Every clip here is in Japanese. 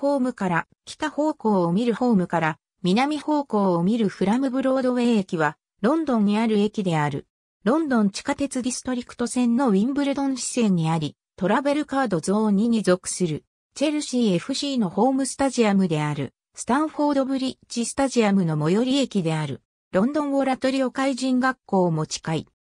ホームから北方向を見るホームから南方向を見るフラムブロードウェイ駅はロンドンにある駅である。ロンドン地下鉄ディストリクト線のウィンブルドン支線にあり、トラベルカードゾーン2に属する、チェルシー FC のホームスタジアムである、スタンフォードブリッジスタジアムの最寄り駅である、ロンドンオラトリオ海人学校を持ち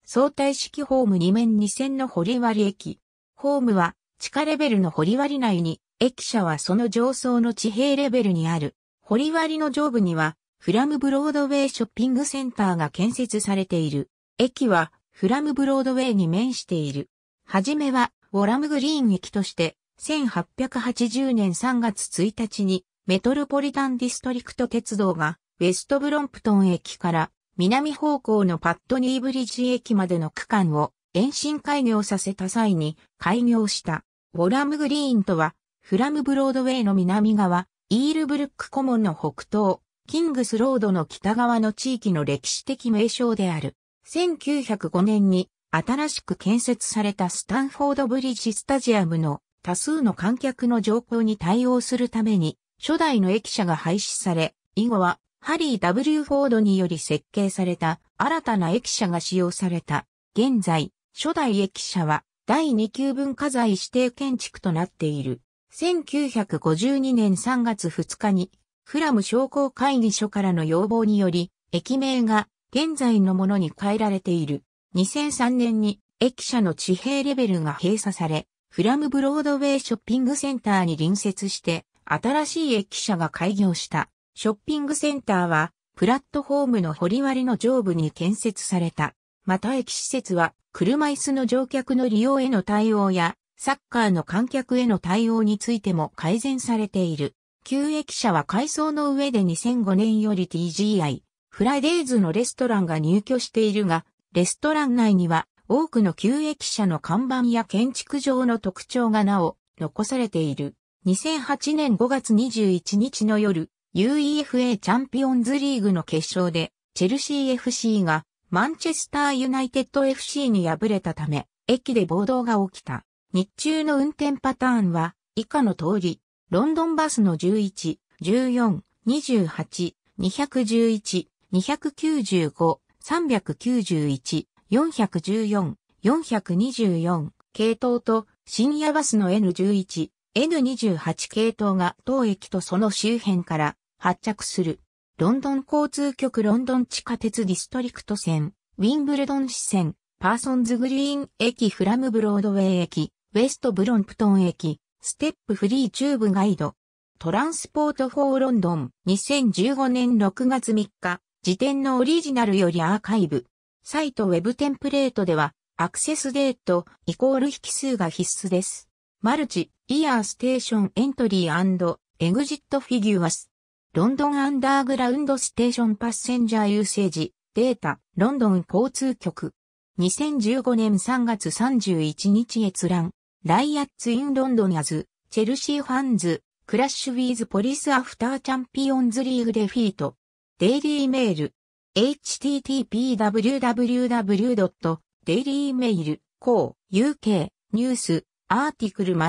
相対式ホーム2面2線の堀割駅。ホームは地下レベルの堀割内に駅舎はその上層の地平レベルにある。堀割の上部には、フラムブロードウェイショッピングセンターが建設されている。駅は、フラムブロードウェイに面している。はじめは、ウォラムグリーン駅として、1880年3月1日に、メトロポリタンディストリクト鉄道が、ウェストブロンプトン駅から、南方向のパットニーブリッジ駅までの区間を、延伸開業させた際に、開業した。ウォラムグリーンとは、フラムブロードウェイの南側、イールブルックコモンの北東、キングスロードの北側の地域の歴史的名称である。1905年に新しく建設されたスタンフォードブリッジスタジアムの多数の観客の状況に対応するために初代の駅舎が廃止され、以後はハリー・ W・ フォードにより設計された新たな駅舎が使用された。現在、初代駅舎は第2級文化財指定建築となっている。1952年3月2日に、フラム商工会議所からの要望により、駅名が現在のものに変えられている。2003年に駅舎の地平レベルが閉鎖され、フラムブロードウェイショッピングセンターに隣接して、新しい駅舎が開業した。ショッピングセンターは、プラットホームの掘割の上部に建設された。また駅施設は、車椅子の乗客の利用への対応や、サッカーの観客への対応についても改善されている。旧駅舎は改装の上で2005年より TGI、フライデーズのレストランが入居しているが、レストラン内には多くの旧駅舎の看板や建築上の特徴がなお残されている。2008年5月21日の夜、UEFA チャンピオンズリーグの決勝で、チェルシー FC がマンチェスターユナイテッド FC に敗れたため、駅で暴動が起きた。日中の運転パターンは以下の通り、ロンドンバスの11、14、28、211、295、391、414、424系統と深夜バスの N11、N28 系統が当駅とその周辺から発着する。ロンドン交通局ロンドン地下鉄ディストリクト線、ウィンブルドン支線、パーソンズグリーン駅フラムブロードウェイ駅、ウェストブロンプトン駅、ステップフリーチューブガイド。トランスポートフォーロンドン2015年6月3日、時点のオリジナルよりアーカイブ。サイトウェブテンプレートでは、アクセスデートイコール引数が必須です。マルチ、イヤーステーションエントリーエグジットフィギュアス。ロンドンアンダーグラウンドステーションパッセンジャー優勢時、データ、ロンドン交通局。2015年3月31日閲覧。ライアッツ・イン・ロンドン・アズ、チェルシー・ファンズ、クラッシュ・ウィーズ・ポリス・アフター・チャンピオンズ・リーグ・デフィート、デイリー・メール、http://www.dailymail.co.uk ニュース、アーティクル1 2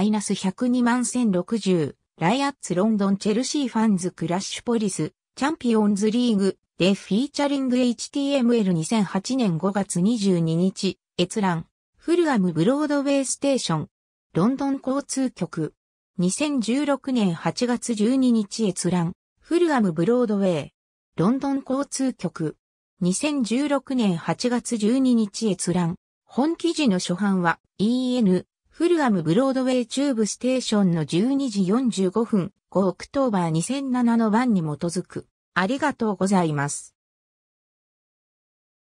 万1060、ライアッツ・ロンドン・チェルシー・ファンズ・クラッシュ・ポリス、チャンピオンズ・リーグ、でフィーチャリング HTML2008 年5月22日、閲覧。フルアムブロードウェイステーション、ロンドン交通局。2016年8月12日閲覧。フルアムブロードウェイ。ロンドン交通局。2016年8月12日閲覧。本記事の初版は EN フルアムブロードウェイチューブステーションの12時45分5オクトーバー2007の番に基づく。ありがとうございます。